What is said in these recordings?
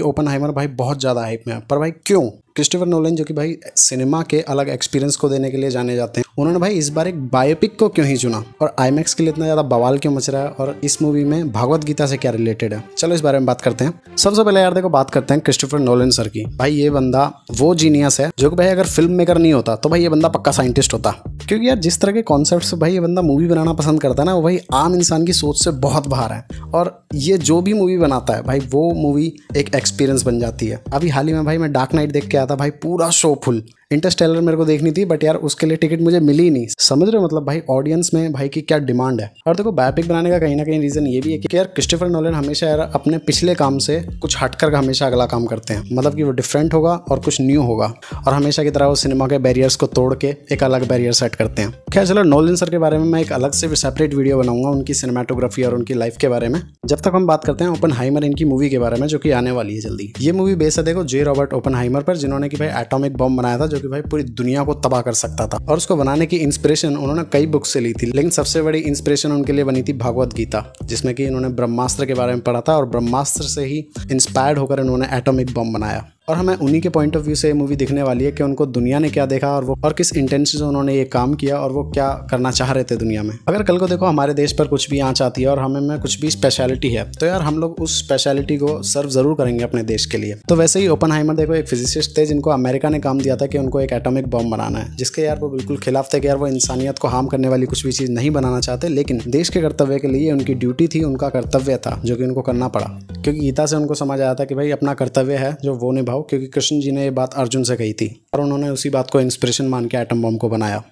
क्योंकि ओपन भाई बहुत ज़्यादा हाइप में है पर भाई क्यों क्रिस्टोफर नोलन जो कि भाई सिनेमा के अलग एक्सपीरियंस को देने के लिए जाने जाते हैं उन्होंने भाई इस बार एक बायोपिक को क्यों ही चुना और आईमैक्स के लिए इतना ज़्यादा बवाल क्यों मच रहा है और इस मूवी में भगवत गीता से क्या रिलेटेड है चलो इस बारे में बात करते हैं सबसे पहले यार देखो बात करते हैं क्रिस्टोफर नोलन सर की भाई ये बंदा वो जीनियस है जो कि भाई अगर फिल्म मेकर नहीं होता तो भाई ये बंदा पक्का साइंटिस्ट होता क्योंकि यार जिस तरह के कॉन्सेप्ट भाई ये बंदा मूवी बनाना पसंद करता है ना वो भाई आम इंसान की सोच से बहुत बाहर है और ये जो भी मूवी बनाता है भाई वो मूवी एक एक्सपीरियंस बन जाती है अभी हाल ही में भाई मैं डार्क नाइट देख के था भाई पूरा शो फुल इंटरस्टेलर मेरे को देखनी थी बट यार उसके लिए टिकट मुझे मिली नहीं समझ रहे हो मतलब भाई ऑडियंस में भाई की क्या डिमांड है और देखो बायोपिक बनाने का कहीं ना कहीं रीज़न ये भी है कि यार क्रिस्टोफर नोलन हमेशा यार अपने पिछले काम से कुछ हटकर हमेशा अगला काम करते हैं मतलब कि वो डिफरेंट होगा और कुछ न्यू होगा और हमेशा की तरह वो सिनेमा के बैरियर्स को तोड़ के एक अलग बैरियर सेट करते हैं क्या चलो नोलिन सर के बारे में मैं एक अलग से सेपरेट वीडियो बनाऊंगा उनकी सिनेमाटोग्राफी और उनकी लाइफ के बारे में जब तक हम बात करते हैं ओपन हाइमर इनकी मूवी के बारे में जो कि आने वाली है जल्दी ये मूवी बेस है देखो जे रॉबर्ट ओपन हाइमर पर जिन्होंने की भाई एटोमिक बॉम्ब बनाया था जो कि भाई पूरी दुनिया को तबाह कर सकता था और उसको बनाने की इंस्पिरेशन उन्होंने कई बुक्स से ली थी लेकिन सबसे बड़ी इंस्पिरेशन उनके लिए बनी थी भगवत गीता जिसमें कि इन्होंने ब्रह्मास्त्र के बारे में पढ़ा था और ब्रह्मास्त्र से ही इंस्पायर्ड होकर इन्होंने एटॉमिक बम बनाया और हमें उन्हीं के पॉइंट ऑफ व्यू से मूवी दिखने वाली है कि उनको दुनिया ने क्या देखा और वो और किस इंटेंशन से उन्होंने ये काम किया और वो क्या करना चाह रहे थे दुनिया में अगर कल को देखो हमारे देश पर कुछ भी आँच आती है और हमें में कुछ भी स्पेशलिटी है तो यार हम लोग उस स्पेशलिटी को सर्व जरूर करेंगे अपने देश के लिए तो वैसे ही ओपन हाइमर देखो एक फिजिसिस्ट थे जिनको अमेरिका ने काम दिया था कि उनको एक एटोमिक बॉम्ब बनाना है जिसके यार वो बिल्कुल खिलाफ थे कि यार वो इंसानियत को हार्म करने वाली कुछ भी चीज़ नहीं बनाना चाहते लेकिन देश के कर्तव्य के लिए उनकी ड्यूटी थी उनका कर्तव्य था जो कि उनको करना पड़ा क्योंकि गीता से उनको समझ आया था कि भाई अपना कर्तव्य है जो वो निभा बनाओ क्योंकि कृष्ण जी ने ये बात अर्जुन से कही थी और उन्होंने उसी बात को इंस्पिरेशन मान के एटम बम को बनाया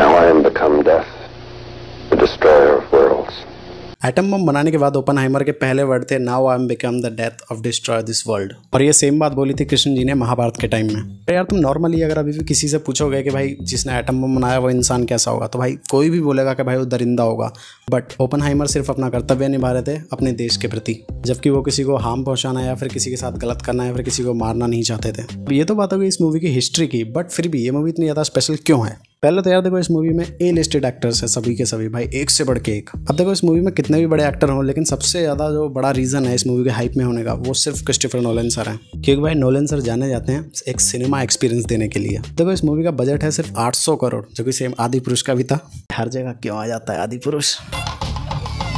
Now I am become death. Atom bomb बनाने के बाद ओपन हाइमर के पहले वर्ड थे now I am become the death of destroy this world और ये सेम बात बोली थी कृष्ण जी ने महाभारत के टाइम में तो यार तुम नॉर्मली अगर अभी भी किसी से पूछोगे कि भाई जिसने एटम बम बनाया वो इंसान कैसा होगा तो भाई कोई भी बोलेगा कि भाई वो दरिंदा होगा बट ओपन हाइमर सिर्फ अपना कर्तव्य निभा रहे थे अपने देश के प्रति जबकि वो किसी को हार्म पहुंचाना या फिर किसी के साथ गलत करना या फिर किसी को मारना नहीं चाहते थे ये तो बात हो गई इस मूवी की हिस्ट्री की बट फिर भी ये मूवी इतनी ज़्यादा स्पेशल क्यों है पहले तो यार देखो इस मूवी में ए लिस्टेड एक्टर्स है सभी के सभी भाई एक से बढ़ के एक अब देखो इस मूवी में कितने भी बड़े एक्टर हों लेकिन सबसे ज्यादा जो बड़ा रीजन है इस मूवी के हाइप में होने का वो सिर्फ क्रिस्टोफर नोलन सर है क्योंकि भाई नोलन सर जाने जाते हैं एक सिनेमा एक्सपीरियंस देने के लिए देखो इस मूवी का बजट है सिर्फ आठ करोड़ जो कि सेम आदि पुरुष का भी था हर जगह क्यों आ जाता है आदि पुरुष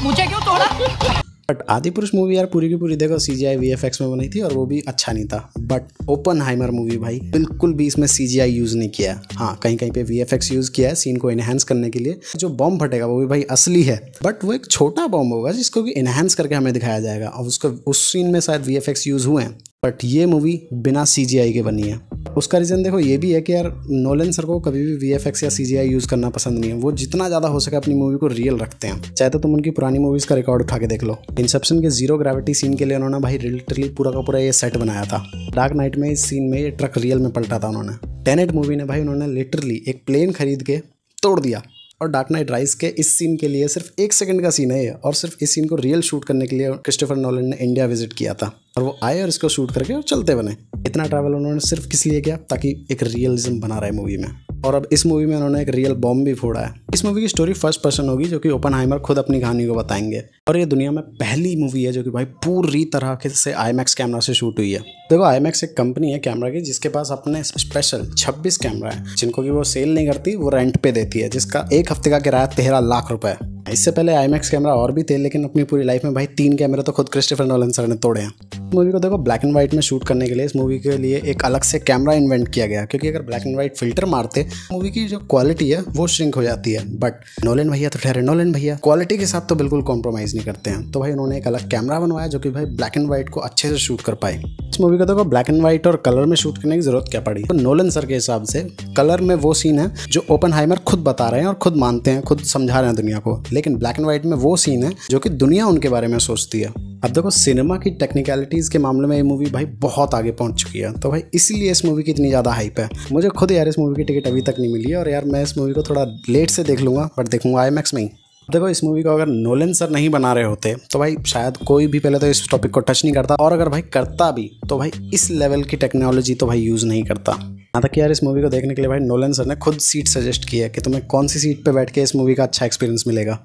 मुझे क्यों तोड़ा बट आदि पुरुष मूवी यार पूरी की पूरी देखो C G I V F X में बनी थी और वो भी अच्छा नहीं था बट ओपन हाइमर मूवी भाई बिल्कुल भी इसमें सी जी आई यूज़ नहीं किया हाँ कहीं कहीं पे वी एफ एक्स यूज़ किया है सीन को इनहेंस करने के लिए जो बॉम्ब फटेगा वो भी भाई असली है बट वो एक छोटा बॉम्ब होगा जिसको भी इनहेंस करके हमें दिखाया जाएगा और उसको उस सीन में शायद वी एफ एक्स यूज़ हुए हैं बट ये मूवी बिना सी के बनी है उसका रीज़न देखो ये भी है कि यार नोलन सर को कभी भी वी या सी यूज़ करना पसंद नहीं है वो जितना ज़्यादा हो सके अपनी मूवी को रियल रखते हैं चाहे तो तुम उनकी पुरानी मूवीज़ का रिकॉर्ड उठा के देख लो इंसेप्शन के जीरो ग्रेविटी सीन के लिए उन्होंने भाई रिलेटली पूरा का पूरा ये सेट बनाया था डार्क नाइट में इस सीन में ये ट्रक रियल में पलटा था उन्होंने टेनेट मूवी ने भाई उन्होंने लिटरली एक प्लेन खरीद के तोड़ दिया और डार्क नाइट राइज के इस सीन के लिए सिर्फ एक सेकंड का सीन है और सिर्फ इस सीन को रियल शूट करने के लिए क्रिस्टोफर नॉलन ने इंडिया विजिट किया था और वो आए और इसको शूट करके और चलते बने इतना ट्रैवल उन्होंने सिर्फ किस लिए किया ताकि एक रियलिज्म बना रहे मूवी में और अब इस मूवी में उन्होंने एक रियल बॉम्ब भी फोड़ा है इस मूवी की स्टोरी फर्स्ट पर्सन होगी जो कि ओपन हाइमर खुद अपनी कहानी को बताएंगे और ये दुनिया में पहली मूवी है जो कि भाई पूरी तरह के से आई कैमरा से शूट हुई है देखो आई एक कंपनी है कैमरा की जिसके पास अपने स्पेशल छब्बीस कैमरा है जिनको की वो सेल नहीं करती वो रेंट पे देती है जिसका एक हफ्ते का किराया तेरह लाख रुपए इससे पहले आई कैमरा और भी थे लेकिन अपनी पूरी लाइफ में भाई तीन कैमरे तो खुद क्रिस्टिफर नोलन सर ने तोड़े हैं मूवी को देखो ब्लैक एंड व्हाइट में शूट करने के लिए इस मूवी के लिए एक अलग से कैमरा इन्वेंट किया गया क्योंकि अगर ब्लैक एंड व्हाइट फिल्टर मारते मूवी की जो क्वालिटी है वो श्रिंक हो जाती है बट नोलन भैया तो ठहरे नोलन भैया क्वालिटी के साथ तो बिल्कुल कॉम्प्रोमाइज़ नहीं करते हैं तो भाई उन्होंने एक अलग कैमरा बनवाया जो कि भाई ब्लैक एंड व्हाइट को अच्छे से शूट कर पाए इस मूवी को देखो ब्लैक एंड व्हाइट और कलर में शूट करने की जरूरत क्या पड़ी तो नोलन सर के हिसाब से कलर में वो सीन है जो ओपन खुद बता रहे हैं और खुद मानते हैं खुद समझा रहे हैं दुनिया को लेकिन ब्लैक एंड व्हाइट में वो सीन है जो कि दुनिया उनके बारे में सोचती है अब देखो सिनेमा की टेक्निकलिटीज़ के मामले में ये मूवी भाई बहुत आगे पहुंच चुकी है तो भाई इसीलिए इस मूवी की इतनी ज़्यादा हाइप है मुझे खुद यार इस मूवी की टिकट अभी तक नहीं मिली है और यार मैं इस मूवी को थोड़ा लेट से देख लूँगा बट देखूँगा आई में ही देखो इस मूवी को अगर नोलन सर नहीं बना रहे होते तो भाई शायद कोई भी पहले तो इस टॉपिक को टच नहीं करता और अगर भाई करता भी तो भाई इस लेवल की टेक्नोलॉजी तो भाई यूज़ नहीं करता यहाँ तक यार इस मूवी को देखने के लिए भाई नोलन सर ने खुद सीट सजेस्ट की है कि तुम्हें कौन सी सीट पे बैठ के इस मूवी का अच्छा एक्सपीरियंस मिलेगा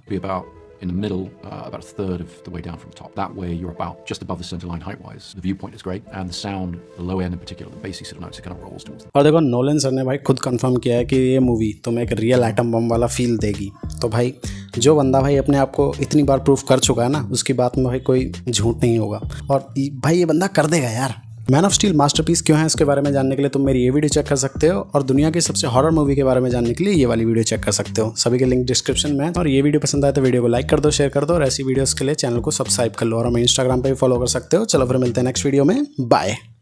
in the middle, uh, about a third of the way down from the top. That way you're about just above the center line height-wise. The viewpoint is great, and the sound, the low end in particular, the bassy sort of notes, it kind of rolls towards the top. देखो Nolan sir ने भाई खुद confirm किया है कि ये movie तुम्हें एक रियल एटम बम वाला फील देगी तो भाई जो बंदा भाई अपने आप को इतनी बार प्रूफ कर चुका है ना उसकी बात में भाई कोई झूठ नहीं होगा और भाई ये बंदा कर देगा यार मैन ऑफ स्टील मास्टरपीस क्यों है इसके बारे में जानने के लिए तुम मेरी ये वीडियो चेक कर सकते हो और दुनिया की सबसे हॉरर मूवी के बारे में जानने के लिए ये वाली वीडियो चेक कर सकते हो सभी के लिंक डिस्क्रिप्शन में और ये वीडियो पसंद आए तो वीडियो को लाइक कर दो शेयर कर दो और ऐसी वीडियोज़ के लिए चैनल को सब्सक्राइब कर लो और हमें इंस्टाग्राम पर भी फॉलो कर सकते हो चलो फिर मिलते हैं नेक्स्ट वीडियो में बाय